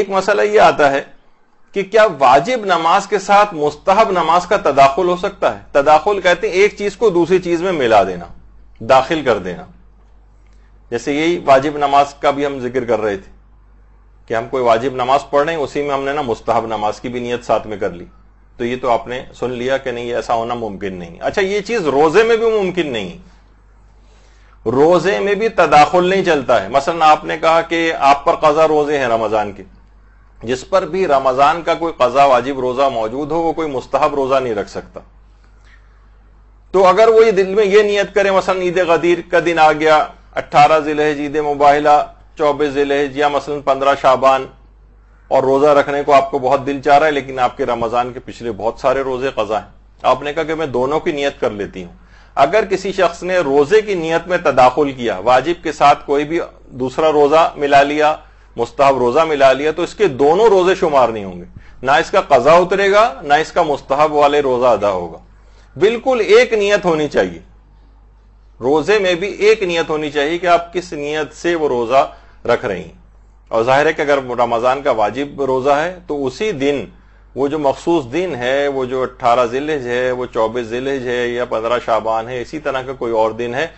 एक मसला यह आता है कि क्या वाजिब नमाज के साथ मुस्तहब नमाज का तदाखुल हो सकता है तदाखुल कहते हैं एक चीज को दूसरी चीज में मिला देना दाखिल कर देना जैसे यही वाजिब नमाज का भी हम जिक्र कर रहे थे कि हम कोई वाजिब नमाज पढ़ रहे हैं उसी में हमने ना मुस्तहब नमाज की भी नीयत साथ में कर ली तो ये तो आपने सुन लिया कि नहीं ऐसा होना मुमकिन नहीं अच्छा ये चीज रोजे में भी मुमकिन नहीं रोजे में भी तदाखुल नहीं चलता है मसलन आपने कहा कि आप पर कजा रोजे हैं रमजान के जिस पर भी रमजान का कोई कजा वाजिब रोजा मौजूद हो वो कोई मुस्तहब रोजा नहीं रख सकता तो अगर वो ये दिल में ये नियत करे मसलन ईद गदीर का दिन आ गया अट्ठारह जिले ईद मुबाहिला चौबीस है या मसलन पंद्रह शाबान और रोजा रखने को आपको बहुत दिल चाह रहा है लेकिन आपके रमजान के पिछले बहुत सारे रोजे कजा हैं आपने कहा कि मैं दोनों की नियत कर लेती हूं अगर किसी शख्स ने रोजे की नियत में तदाखुल किया वाजिब के साथ कोई भी दूसरा रोजा मिला लिया मुस्ताब रोजा मिला लिया तो इसके दोनों रोजे शुमार नहीं होंगे ना इसका कजा उतरेगा ना इसका मुस्ताब वाले रोजा अदा होगा बिल्कुल एक नीयत होनी चाहिए रोजे में भी एक नीयत होनी चाहिए कि आप किस नीयत से वो रोजा रख रही हैं और जाहिर है कि अगर रमजान का वाजिब रोजा है तो उसी दिन वो जो मखसूस दिन है वो जो अट्ठारह जिलेज है वो चौबीस जिलेज है या पंद्रह शाबान है इसी तरह का कोई और दिन है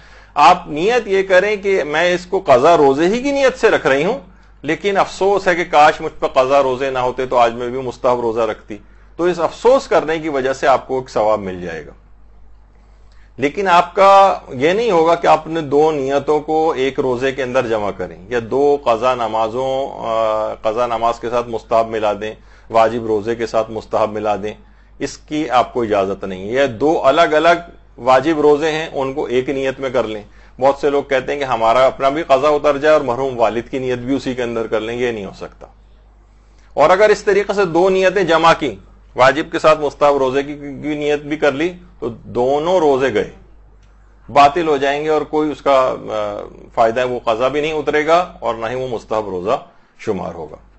आप नीयत ये करें कि मैं इसको कजा रोजे ही की नीयत से रख रही हूं लेकिन अफसोस है कि काश मुझ पर कजा रोजे ना होते तो आज मैं भी मुस्तह रोजा रखती तो इस अफसोस करने की वजह से आपको एक सवाब मिल जाएगा लेकिन आपका यह नहीं होगा कि आपने दो नियतों को एक रोजे के अंदर जमा करें या दो कजा नमाजों कजा नमाज के साथ मुस्ताब मिला दें वाजिब रोजे के साथ मुस्ताब मिला दें इसकी आपको इजाजत नहीं है दो अलग अलग वाजिब रोजे हैं उनको एक नीयत में कर लें बहुत से लोग कहते हैं कि हमारा अपना भी कजा उतर जाए और महरूम वालिद की नीयत भी उसी के अंदर कर लें यह नहीं हो सकता और अगर इस तरीके से दो नीयतें जमा की वाजिब के साथ मुस्ताब रोजे की, की नीयत भी कर ली तो दोनों रोजे गए बातिल हो जाएंगे और कोई उसका फायदा है वो कजा भी नहीं उतरेगा और ना ही वो मुस्ताब रोजा शुमार होगा